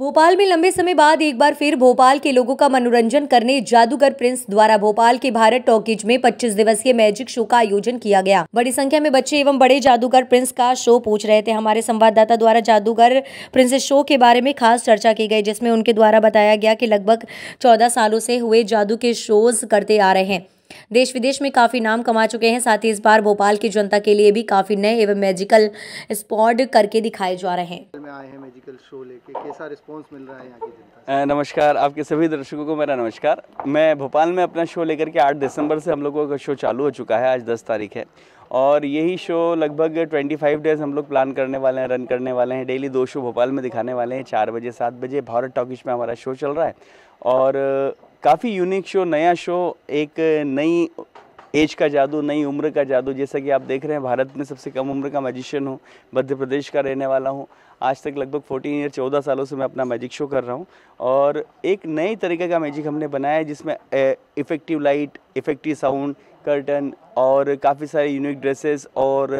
भोपाल में लंबे समय बाद एक बार फिर भोपाल के लोगों का मनोरंजन करने जादूगर प्रिंस द्वारा भोपाल के भारत टॉकीज में 25 दिवसीय मैजिक शो का आयोजन किया गया बड़ी संख्या में बच्चे एवं बड़े जादूगर प्रिंस का शो पूछ रहे थे हमारे संवाददाता द्वारा जादूगर प्रिंस शो के बारे में खास चर्चा की गई जिसमें उनके द्वारा बताया गया कि लगभग चौदह सालों से हुए जादू के शोज करते आ रहे हैं देश विदेश में काफ़ी नाम कमा चुके हैं साथ ही इस बार भोपाल की जनता के लिए भी काफ़ी नए एवं मैजिकल स्पॉट करके दिखाए जा रहे हैं नमस्कार आपके सभी दर्शकों को मेरा नमस्कार मैं भोपाल में अपना शो लेकर के आठ दिसंबर से हम लोगों का शो चालू हो चुका है आज दस तारीख है और यही शो लगभग 25 डेज हम लोग प्लान करने वाले हैं रन करने वाले हैं डेली दो शो भोपाल में दिखाने वाले हैं चार बजे सात बजे भारत टॉकिश में हमारा शो चल रहा है और काफ़ी यूनिक शो नया शो एक नई एज का जादू नई उम्र का जादू जैसा कि आप देख रहे हैं भारत में सबसे कम उम्र का मैजिशियन हूँ मध्य प्रदेश का रहने वाला हूँ आज तक लगभग 14 ईयर 14 सालों से मैं अपना मैजिक शो कर रहा हूँ और एक नए तरीके का मैजिक हमने बनाया है जिसमें effective light effective sound curtain और काफ़ी सारे यूनिक ड्रेसेस और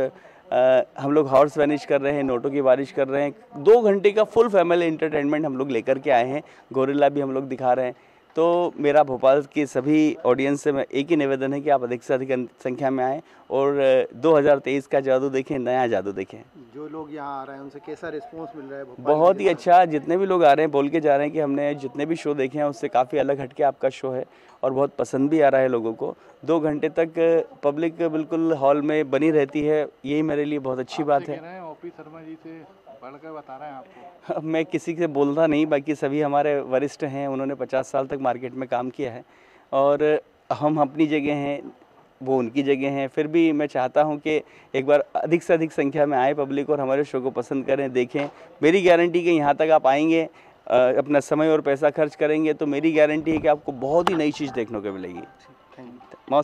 आ, हम लोग हॉर्स वैनिश कर रहे हैं नोटों की बारिश कर रहे हैं दो घंटे का फुल फैमिली इंटरटेनमेंट हम लोग लेकर के आए हैं गोरिल्ला भी हम लोग दिखा रहे हैं तो मेरा भोपाल के सभी ऑडियंस से मैं एक ही निवेदन है कि आप अधिक से अधिक संख्या में आएँ और 2023 का जादू देखें नया जादू देखें जो लोग यहाँ आ रहे हैं उनसे कैसा रिस्पॉन्स मिल रहा है बहुत ही अच्छा जितने भी लोग आ रहे हैं बोल के जा रहे हैं कि हमने जितने भी शो देखे हैं उससे काफ़ी अलग हटके आपका शो है और बहुत पसंद भी आ रहा है लोगों को दो घंटे तक पब्लिक बिल्कुल हॉल में बनी रहती है यही मेरे लिए बहुत अच्छी बात है पी शर्मा जी से बढ़कर बता रहे हैं आपको अब मैं किसी से बोलता नहीं बाकी सभी हमारे वरिष्ठ हैं उन्होंने पचास साल तक मार्केट में काम किया है और हम अपनी जगह हैं वो उनकी जगह हैं फिर भी मैं चाहता हूं कि एक बार अधिक से अधिक संख्या में आए पब्लिक और हमारे शो को पसंद करें देखें मेरी गारंटी कि यहाँ तक आप आएंगे अपना समय और पैसा खर्च करेंगे तो मेरी गारंटी है कि आपको बहुत ही नई चीज़ देखने को मिलेगी